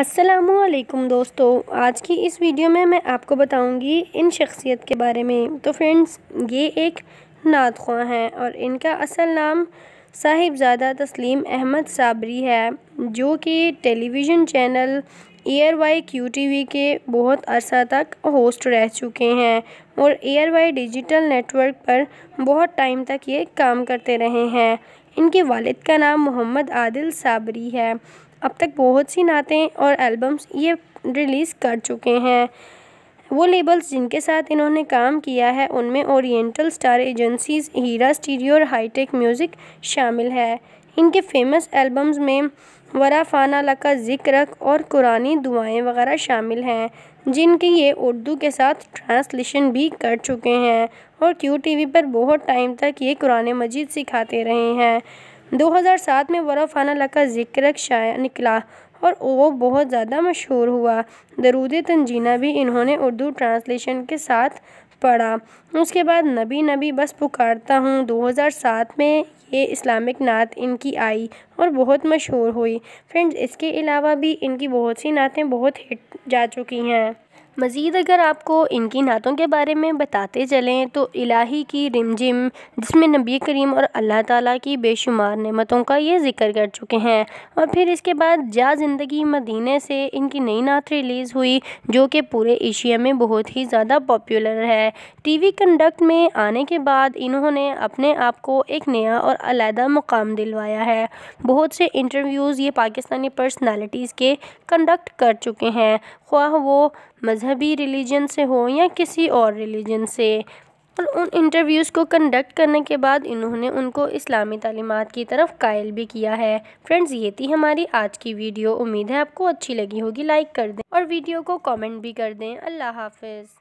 असलकुम दोस्तों आज की इस वीडियो में मैं आपको बताऊंगी इन शख्सियत के बारे में तो फ्रेंड्स ये एक नात ख्वा हैं और इनका असल नाम साहिबजादा तस्लीम अहमद साबरी है जो कि television channel ARY Q T V के बहुत अरसा तक होस्ट रह चुके हैं और एयर वाई डिजिटल नेटवर्क पर बहुत टाइम तक ये काम करते रहे हैं इनके वालिद का नाम मोहम्मद आदिल साबरी है अब तक बहुत सी नातें और एल्बम्स ये रिलीज़ कर चुके हैं वो लेबल्स जिनके साथ इन्होंने काम किया है उनमें oriental star agencies Hira studio और हाईटेक म्यूज़िक शामिल है इनके फेमस एल्बम्स में वरा फ़ाना लका जिक्रक और कुरानी दुआएं वगैरह शामिल हैं जिनके ये उर्दू के साथ ट्रांसलेशन भी कर चुके हैं और क्यू टीवी पर बहुत टाइम तक ये कुरान मजीद सिखाते रहे हैं 2007 में वरा फ़ाना लका जिक्र शाया निकला और वो बहुत ज़्यादा मशहूर हुआ दरूद तंजीना भी इन्होंने उर्दू ट्रांसलेशन के साथ पढ़ा उसके बाद नबी नबी बस पुकारता हूँ 2007 में ये इस्लामिक नात इनकी आई और बहुत मशहूर हुई फ्रेंड्स इसके अलावा भी इनकी बहुत सी नातें बहुत हिट जा चुकी हैं मज़ीद अगर आपको इनकी नातों के बारे में बताते चलें तो इलाही की रिमझिम जिसमें नबी करीम और अल्लाह ताला की बेशुमार नेमतों का ये जिक्र कर चुके हैं और फिर इसके बाद जा ज़िंदगी मदीने से इनकी नई नात रिलीज़ हुई जो कि पूरे एशिया में बहुत ही ज़्यादा पॉपुलर है टीवी कंडक्ट में आने के बाद इन्होंने अपने आप को एक नया और अलहदा मुकाम दिलवाया है बहुत से इंटरव्यूज़ ये पाकिस्तानी पर्सनैलिटीज़ के कंडक्ट कर चुके हैं ख्वाह वो मज़ मजहबी रिलीजन से हो या किसी और रिलीजन से और उन इंटरव्यूज़ को कंडक्ट करने के बाद इन्होंने उनको इस्लामी तलीमत की तरफ कायल भी किया है फ्रेंड्स ये थी हमारी आज की वीडियो उम्मीद है आपको अच्छी लगी होगी लाइक कर दें और वीडियो को कमेंट भी कर दें अल्लाह हाफिज़